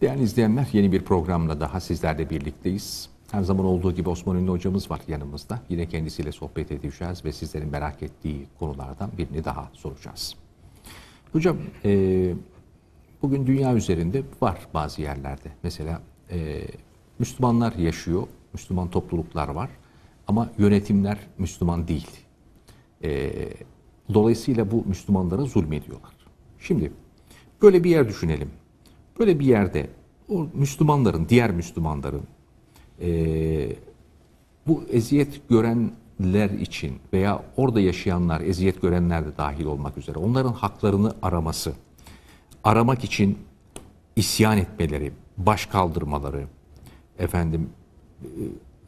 Değerli izleyenler yeni bir programla daha sizlerle birlikteyiz. Her zaman olduğu gibi Osman Ünlü hocamız var yanımızda. Yine kendisiyle sohbet edeceğiz ve sizlerin merak ettiği konulardan birini daha soracağız. Hocam e, bugün dünya üzerinde var bazı yerlerde. Mesela e, Müslümanlar yaşıyor, Müslüman topluluklar var ama yönetimler Müslüman değil. E, dolayısıyla bu Müslümanlara zulmediyorlar. Şimdi böyle bir yer düşünelim. Böyle bir yerde o Müslümanların, diğer Müslümanların e, bu eziyet görenler için veya orada yaşayanlar, eziyet görenler de dahil olmak üzere onların haklarını araması, aramak için isyan etmeleri, baş kaldırmaları efendim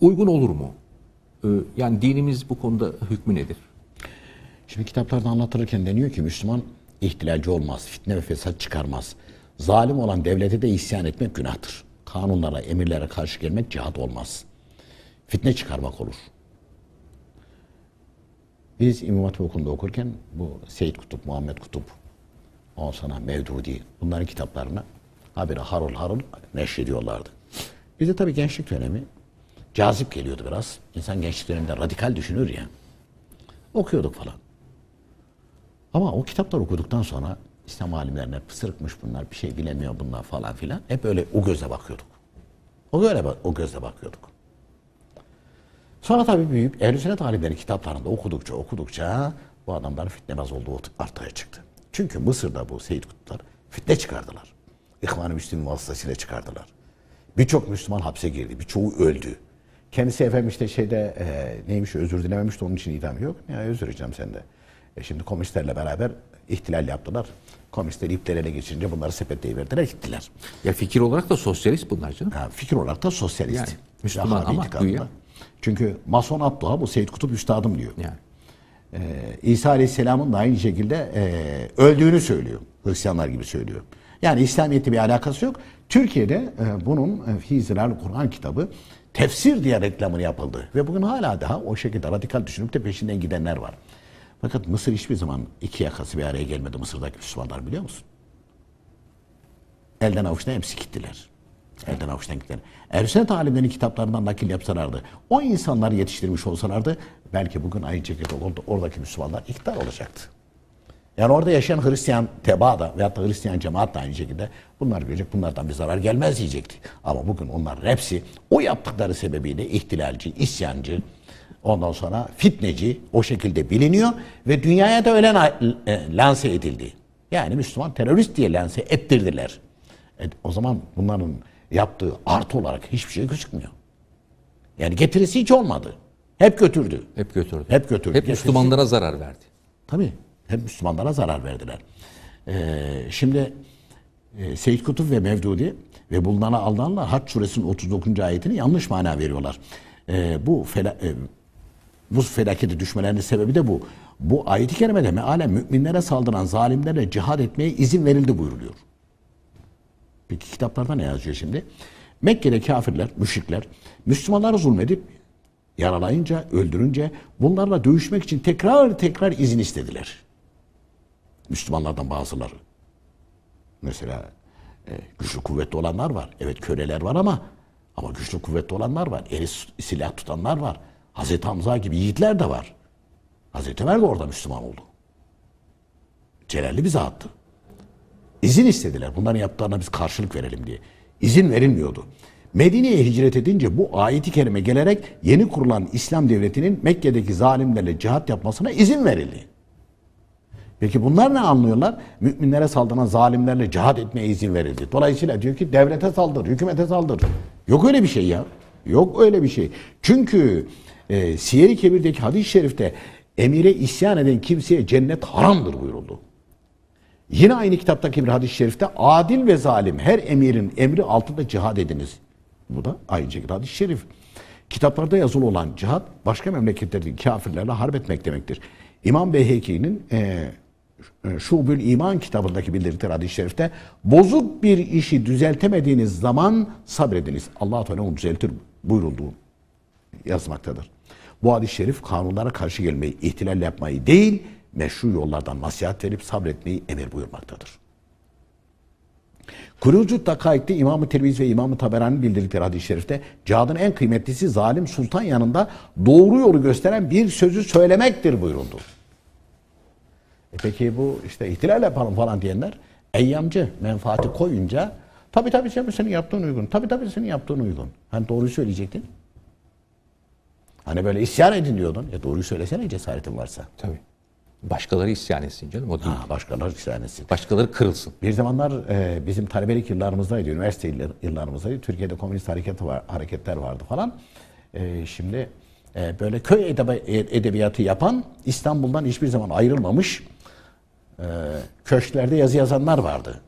uygun olur mu? yani dinimiz bu konuda hükmü nedir? Şimdi kitaplarda anlatırken deniyor ki Müslüman ihtilalci olmaz, fitne ve fesat çıkarmaz. Zalim olan devlete de isyan etmek günahtır. Kanunlara, emirlere karşı gelmek cihat olmaz. Fitne çıkarmak olur. Biz İmam Hatip Okulu'nda okurken bu Seyit Kutup, Muhammed Kutup, ondan sonra Mevdudi bunların kitaplarını habire harıl harıl neşrediyorlardı. Bize tabii gençlik dönemi cazip geliyordu biraz. İnsan gençlik döneminde radikal düşünür ya. Okuyorduk falan. Ama o kitapları okuduktan sonra İslam alimlerine pısırıkmış bunlar bir şey bilemiyor bunlar falan filan. Hep öyle o göze bakıyorduk. O göre o göze bakıyorduk. Sonra tabii büyüyüp Ehl-i Sünnet alimleri kitaplarında okudukça okudukça bu adamların fitnebaz olduğu ortaya çıktı. Çünkü Mısır'da bu Seyyid Kutuplar fitne çıkardılar. İhvan-ı Müslüm vasıtasıyla çıkardılar. Birçok Müslüman hapse girdi. Birçoğu öldü. Kendisi efendim işte şeyde e, neymiş özür dilememiş de onun için idam yok. Ya özür dileyeceğim sende. E şimdi komünistlerle beraber ihtilal yaptılar. Komünistleri ipleri ele geçirince bunları sepete verdiler gittiler. Ya fikir olarak da sosyalist bunlar canım. Ha, fikir olarak da sosyalist. Yani, Müslüman ama Çünkü Mason Abduha bu Seyyid Kutup Üstadım diyor. Yani. Ee, İsa Aleyhisselam'ın da aynı şekilde e, öldüğünü söylüyor. Hristiyanlar gibi söylüyor. Yani İslamiyet'le bir alakası yok. Türkiye'de e, bunun e, Fizilal Kur'an kitabı tefsir diye reklamını yapıldı. Ve bugün hala daha o şekilde radikal düşünüp de peşinden gidenler var. Fakat Mısır hiçbir zaman iki yakası bir araya gelmedi Mısır'daki Müslümanlar biliyor musun? Elden avuçtan hepsi gittiler. Elden avuçtan gittiler. Ersenet alimlerin kitaplarından nakil yapsalardı, o insanları yetiştirmiş olsalardı belki bugün aynı şekilde olurdu. Oradaki Müslümanlar iktidar olacaktı. Yani orada yaşayan Hristiyan tebaa da veyahut da Hristiyan cemaat da aynı şekilde bunlar görecek, bunlardan bir zarar gelmez diyecekti. Ama bugün onlar hepsi o yaptıkları sebebiyle ihtilalci, isyancı, Ondan sonra fitneci o şekilde biliniyor ve dünyaya da öyle e, lanse edildi. Yani Müslüman terörist diye lanse ettirdiler. E, o zaman bunların yaptığı artı olarak hiçbir şey gözükmüyor. Yani getirisi hiç olmadı. Hep götürdü. Hep götürdü. Hep götürdü. Hep getirisi... Müslümanlara zarar verdi. Tabii. Hep Müslümanlara zarar verdiler. Ee, şimdi e, Seyyid Kutup ve Mevdudi ve bunlara aldanlar Haç suresinin 39. ayetini yanlış mana veriyorlar. Ee, bu fela, e, bu felaketi düşmelerinin sebebi de bu. Bu ayet-i kerimede mealen müminlere saldıran zalimlere cihad etmeye izin verildi buyuruluyor. Peki kitaplarda ne yazıyor şimdi? Mekke'de kafirler, müşrikler Müslümanlara zulmedip yaralayınca, öldürünce bunlarla dövüşmek için tekrar tekrar izin istediler. Müslümanlardan bazıları. Mesela e, güçlü kuvvetli olanlar var. Evet köleler var ama ama güçlü kuvvetli olanlar var. Eli silah tutanlar var. Hazreti Hamza gibi yiğitler de var. Hazreti Ömer de orada Müslüman oldu. Celalli bize attı. İzin istediler. Bunların yaptıklarına biz karşılık verelim diye. İzin verilmiyordu. Medine'ye hicret edince bu ayeti kerime gelerek yeni kurulan İslam devletinin Mekke'deki zalimlerle cihat yapmasına izin verildi. Peki bunlar ne anlıyorlar? Müminlere saldıran zalimlerle cihat etmeye izin verildi. Dolayısıyla diyor ki devlete saldır, hükümete saldır. Yok öyle bir şey ya. Yok öyle bir şey. Çünkü e, ee, Siyer-i Kebir'deki hadis-i şerifte emire isyan eden kimseye cennet haramdır buyuruldu. Yine aynı kitaptaki bir hadis-i şerifte adil ve zalim her emirin emri altında cihad ediniz. Bu da aynı şekilde hadis-i şerif. Kitaplarda yazılı olan cihad başka memleketlerdeki kafirlerle harp etmek demektir. İmam Beyheki'nin e, e, Şubül İman kitabındaki bildirdikleri hadis-i şerifte bozuk bir işi düzeltemediğiniz zaman sabrediniz. Allah-u Teala onu düzeltir buyurulduğu yazmaktadır. Bu hadis-i şerif kanunlara karşı gelmeyi, ihtilal yapmayı değil, meşru yollardan nasihat verip sabretmeyi emir buyurmaktadır. Kurucu Takaik'te İmam-ı Tirmiz ve İmam-ı Taberani bildirdikleri hadis-i şerifte cihadın en kıymetlisi zalim sultan yanında doğru yolu gösteren bir sözü söylemektir buyuruldu. E peki bu işte ihtilal yapalım falan diyenler eyyamcı menfaati koyunca tabi tabi senin yaptığın uygun, tabi tabi senin yaptığın uygun. Hani doğruyu söyleyecektin. Hani böyle isyan edin diyordun. Ya doğruyu söylesene cesaretin varsa. Tabii. Başkaları isyan etsin canım o değil. Ha, başkaları isyan etsin. Başkaları kırılsın. Bir zamanlar e, bizim talebelik yıllarımızdaydı, üniversite yıllarımızdaydı. Türkiye'de komünist hareket var, hareketler vardı falan. E, şimdi e, böyle köy edebiyatı yapan İstanbul'dan hiçbir zaman ayrılmamış e, köşklerde yazı yazanlar vardı.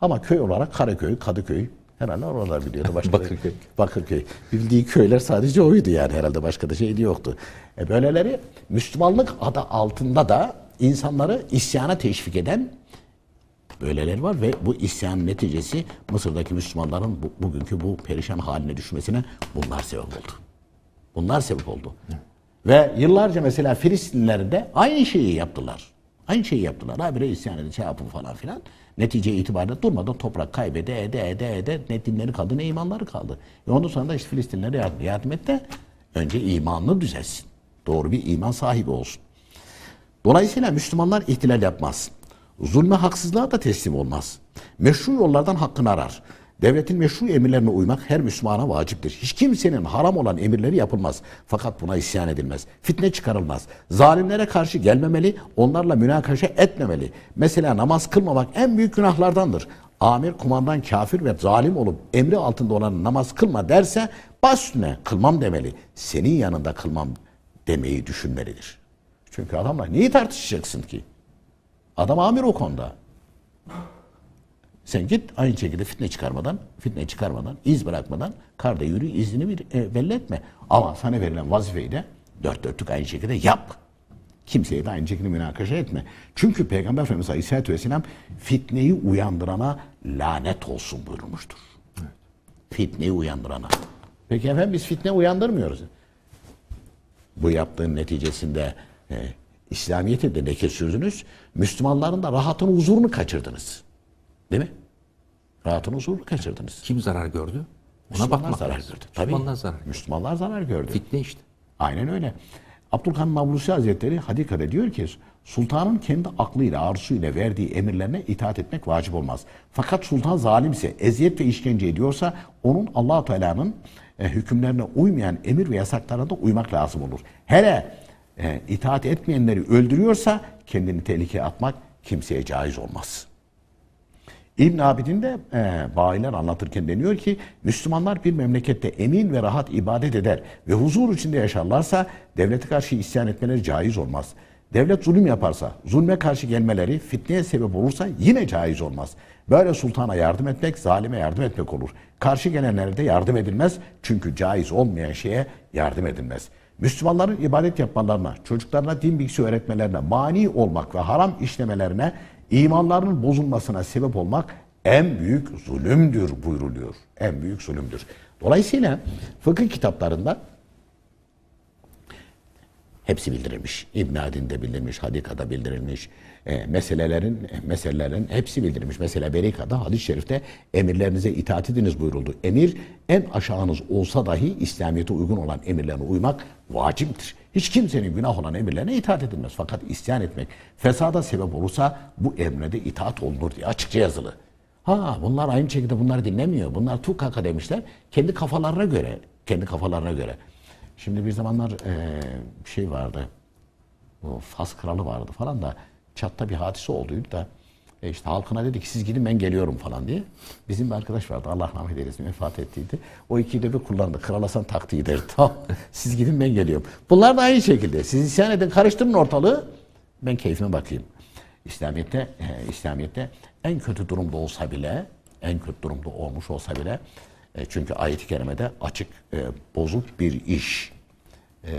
Ama köy olarak Karaköy, Kadıköy, Herhalde oralar biliyordu. Başka Bakırköy. Bakırköy. Bildiği köyler sadece oydu yani herhalde başka da şeydi yoktu. E böyleleri Müslümanlık adı altında da insanları isyana teşvik eden böyleleri var ve bu isyan neticesi Mısır'daki Müslümanların bu, bugünkü bu perişan haline düşmesine bunlar sebep oldu. Bunlar sebep oldu. Ve yıllarca mesela Filistinliler de aynı şeyi yaptılar. Aynı şeyi yaptılar. Habire isyan edin, şey yapın falan filan. Netice itibariyle durmadan toprak kaybede ede ede ede ne dinleri kaldı ne imanları kaldı. Ve ondan sonra da işte Filistinlere yardım, yardım et de önce imanını düzelsin. Doğru bir iman sahibi olsun. Dolayısıyla Müslümanlar ihtilal yapmaz. Zulme haksızlığa da teslim olmaz. Meşru yollardan hakkını arar. Devletin meşru emirlerine uymak her Müslümana vaciptir. Hiç kimsenin haram olan emirleri yapılmaz. Fakat buna isyan edilmez. Fitne çıkarılmaz. Zalimlere karşı gelmemeli, onlarla münakaşa etmemeli. Mesela namaz kılmamak en büyük günahlardandır. Amir kumandan kafir ve zalim olup emri altında olan namaz kılma derse bas üstüne kılmam demeli. Senin yanında kılmam demeyi düşünmelidir. Çünkü adamla neyi tartışacaksın ki? Adam amir o konuda. Sen git aynı şekilde fitne çıkarmadan, fitne çıkarmadan, iz bırakmadan karda yürü, izini bir e, belli etme. Ama sana verilen vazifeyi de dört dörtlük aynı şekilde yap. Kimseye de aynı şekilde münakaşa etme. Çünkü Peygamber Efendimiz Aleyhisselatü Vesselam fitneyi uyandırana lanet olsun buyurmuştur. Fitneyi uyandırana. Peki efendim biz fitne uyandırmıyoruz. Bu yaptığın neticesinde e, İslamiyet'e de leke sürdünüz. Müslümanların da rahatını, huzurunu kaçırdınız. Değil mi? Rahatını huzurlu kaçırdınız. Kim zarar gördü? Ona Müslümanlar bakmak zarar gördü. Tabii. Müslümanlar zarar gördü. Müslümanlar zarar gördü. Fitne işte. Aynen öyle. Abdülkan Navlusi Hazretleri Hadika'da diyor ki sultanın kendi aklıyla arzusuyla verdiği emirlerine itaat etmek vacip olmaz. Fakat sultan zalimse, eziyet ve işkence ediyorsa onun allah Teala'nın e, hükümlerine uymayan emir ve yasaklarına da uymak lazım olur. Hele e, itaat etmeyenleri öldürüyorsa kendini tehlikeye atmak kimseye caiz olmaz.'' İbn Abidin de e, bayiler anlatırken deniyor ki Müslümanlar bir memlekette emin ve rahat ibadet eder ve huzur içinde yaşarlarsa devlete karşı isyan etmeleri caiz olmaz. Devlet zulüm yaparsa, zulme karşı gelmeleri fitneye sebep olursa yine caiz olmaz. Böyle sultana yardım etmek, zalime yardım etmek olur. Karşı gelenlere de yardım edilmez çünkü caiz olmayan şeye yardım edilmez.'' Müslümanların ibadet yapmalarına, çocuklarına din bilgisi öğretmelerine, mani olmak ve haram işlemelerine imanlarının bozulmasına sebep olmak en büyük zulümdür buyruluyor. En büyük zulümdür. Dolayısıyla fıkıh kitaplarında hepsi bildirilmiş. İbn Adin'de bildirilmiş, Hadika'da bildirilmiş, e, meselelerin e, meselelerin hepsi bildirilmiş. Mesela Berika'da hadis-i şerifte emirlerinize itaat ediniz buyuruldu. Emir en aşağınız olsa dahi İslamiyet'e uygun olan emirlerine uymak vaciptir. Hiç kimsenin günah olan emirlerine itaat edilmez. Fakat isyan etmek fesada sebep olursa bu emre de itaat olunur diye açıkça yazılı. Ha bunlar aynı şekilde bunları dinlemiyor. Bunlar tukaka demişler. Kendi kafalarına göre. Kendi kafalarına göre. Şimdi bir zamanlar e, şey vardı. Bu Fas kralı vardı falan da Çat'ta bir hadise olduydu da e işte halkına dedi ki siz gidin ben geliyorum falan diye. Bizim bir arkadaş vardı Allah rahmet eylesin vefat ettiydi. O iki de bir kullandı. Kral Hasan taktiği Tamam siz gidin ben geliyorum. Bunlar da aynı şekilde. Siz isyan edin karıştırın ortalığı. Ben keyfime bakayım. İslamiyet'te, e, İslamiyet'te en kötü durumda olsa bile en kötü durumda olmuş olsa bile e, çünkü ayet-i kerimede açık e, bozuk bir iş e,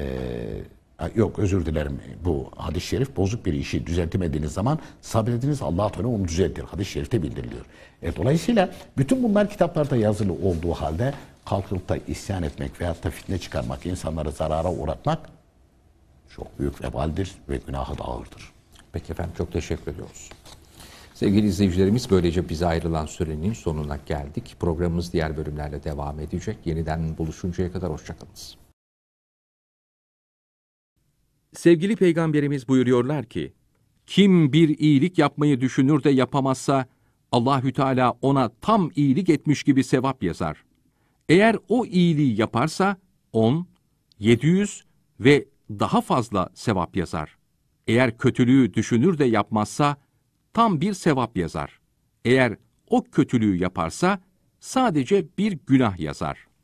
Yok özür dilerim bu hadis-i şerif bozuk bir işi düzeltemediğiniz zaman sabrediniz Allah-u Teala onu düzeltir. Hadis-i şerifte bildiriliyor. E, dolayısıyla bütün bunlar kitaplarda yazılı olduğu halde kalkıp da isyan etmek veyahut da fitne çıkarmak, insanları zarara uğratmak çok büyük vebaldir ve günahı da ağırdır. Peki efendim çok teşekkür ediyoruz. Sevgili izleyicilerimiz böylece bize ayrılan sürenin sonuna geldik. Programımız diğer bölümlerle devam edecek. Yeniden buluşuncaya kadar hoşçakalınız. Sevgili Peygamberimiz buyuruyorlar ki, kim bir iyilik yapmayı düşünür de yapamazsa, Allahü Teala ona tam iyilik etmiş gibi sevap yazar. Eğer o iyiliği yaparsa, on, yedi yüz ve daha fazla sevap yazar. Eğer kötülüğü düşünür de yapmazsa, tam bir sevap yazar. Eğer o kötülüğü yaparsa, sadece bir günah yazar.''